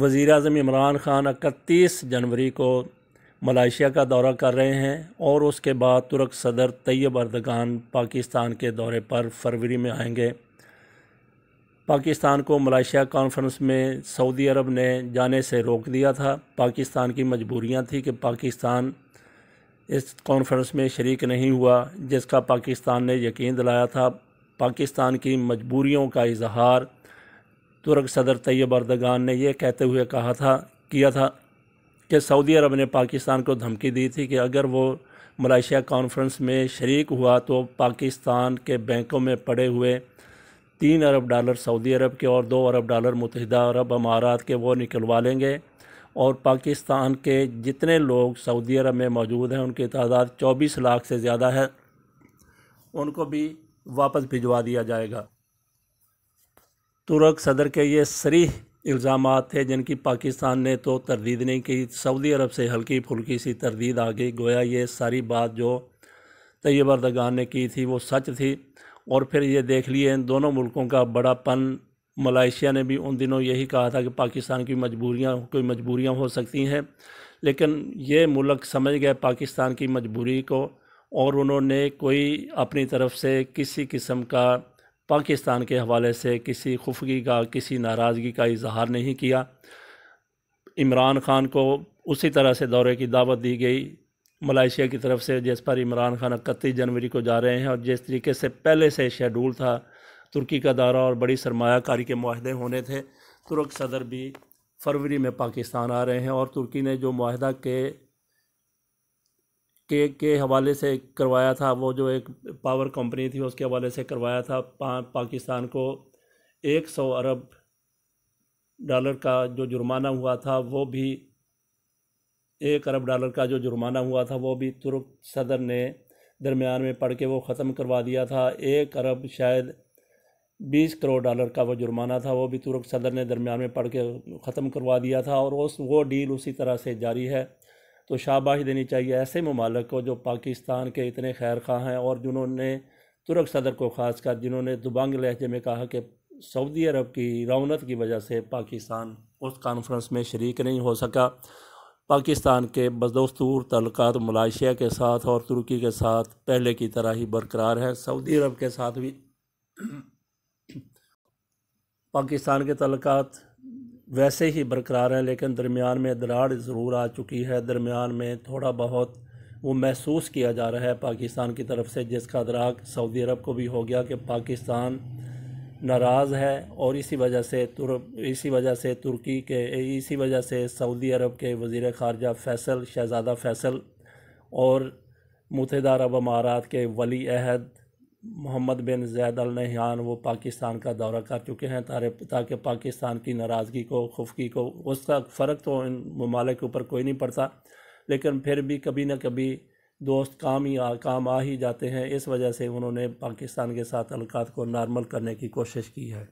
وزیر اعظم عمران خان اکتیس جنوری کو ملائیشیا کا دورہ کر رہے ہیں اور اس کے بعد ترک صدر طیب اردگان پاکستان کے دورے پر فروری میں آئیں گے پاکستان کو ملائیشیا کانفرنس میں سعودی عرب نے جانے سے روک دیا تھا پاکستان کی مجبوریاں تھی کہ پاکستان اس کانفرنس میں شریک نہیں ہوا جس کا پاکستان نے یقین دلایا تھا پاکستان کی مجبوریوں کا اظہار ترک صدر طیب اردگان نے یہ کہتے ہوئے کہا تھا کیا تھا کہ سعودی عرب نے پاکستان کو دھمکی دی تھی کہ اگر وہ ملائیشیا کانفرنس میں شریک ہوا تو پاکستان کے بینکوں میں پڑے ہوئے تین ارب ڈالر سعودی عرب کے اور دو ارب ڈالر متحدہ عرب امارات کے وہ نکلوا لیں گے اور پاکستان کے جتنے لوگ سعودی عرب میں موجود ہیں ان کی تعداد چوبیس لاکھ سے زیادہ ہے ان کو بھی واپس بھجوا دیا جائے گا ترک صدر کے یہ سریح الزامات تھے جن کی پاکستان نے تو تردید نہیں کی سعودی عرب سے ہلکی پھلکی سی تردید گئی گویا یہ ساری بات جو طیب اردگان نے کی تھی وہ سچ تھی اور پھر یہ دیکھ لیے ان دونوں ملکوں کا بڑا پن ملائیشیا نے بھی ان دنوں یہی کہا تھا کہ پاکستان کی مجبوریاں کوئی مجبوریاں ہو سکتی ہیں لیکن یہ ملک سمجھ گئے پاکستان کی مجبوری کو اور انہوں نے کوئی اپنی طرف سے کسی قسم کا پاکستان کے حوالے سے کسی خفگی کا کسی ناراضگی کا اظہار نہیں کیا عمران خان کو اسی طرح سے دورے کی دعوت دی گئی ملائیشیا کی طرف سے جس پر عمران خان اکتیس جنوری کو جا رہے ہیں اور جس طریقے سے پہلے سے شیڈول تھا ترکی کا دورہ اور بڑی سرمایہ کاری کے معاہدے ہونے تھے ترک صدر بھی فروری میں پاکستان آ رہے ہیں اور ترکی نے جو معاہدہ کے کے کے حوالے سے کروایا تھا وہ جو ایک پاور کمپنی تھی اس کے حوالے سے کروایا تھا پا پاکستان کو ایک سو ارب ڈالر کا جو جرمانہ ہوا تھا وہ بھی ایک ارب ڈالر کا جو جرمانہ ہوا تھا وہ بھی ترک صدر نے درمیان میں پڑھ کے وہ ختم کروا دیا تھا ایک ارب شاید بیس کروڑ ڈالر کا وہ جرمانہ تھا وہ بھی ترک صدر نے درمیان میں پڑھ کے ختم کروا دیا تھا اور اس وہ ڈیل اسی طرح سے جاری ہے تو شاباش دینی چاہیے ایسے ممالک کو جو پاکستان کے اتنے خیر خواہ ہیں اور جنہوں نے ترک صدر کو خاص کر جنہوں نے دبانگ لہجے میں کہا کہ سعودی عرب کی رونت کی وجہ سے پاکستان اس کانفرنس میں شریک نہیں ہو سکا پاکستان کے بدستور تعلقات ملائیشیا کے ساتھ اور ترکی کے ساتھ پہلے کی طرح ہی برقرار ہیں سعودی عرب کے ساتھ بھی پاکستان کے تعلقات ویسے ہی برقرار ہیں لیکن درمیان میں دراڑ ضرور آ چکی ہے درمیان میں تھوڑا بہت وہ محسوس کیا جا رہا ہے پاکستان کی طرف سے جس کا ادراک سعودی عرب کو بھی ہو گیا کہ پاکستان ناراض ہے اور اسی وجہ سے تر اسی وجہ سے ترکی کے اسی وجہ سے سعودی عرب کے وزیر خارجہ فیصل شہزادہ فیصل اور متحدہ عرب امارات کے ولی عہد محمد بن زید النحیان وہ پاکستان کا دورہ کر چکے ہیں تاکہ پاکستان کی ناراضگی کو خفکی کو اس کا فرق تو ان ممالک کے اوپر کوئی نہیں پڑتا لیکن پھر بھی کبھی نہ کبھی دوست کام ہی آ کام آ ہی جاتے ہیں اس وجہ سے انہوں نے پاکستان کے ساتھ علاقات کو نارمل کرنے کی کوشش کی ہے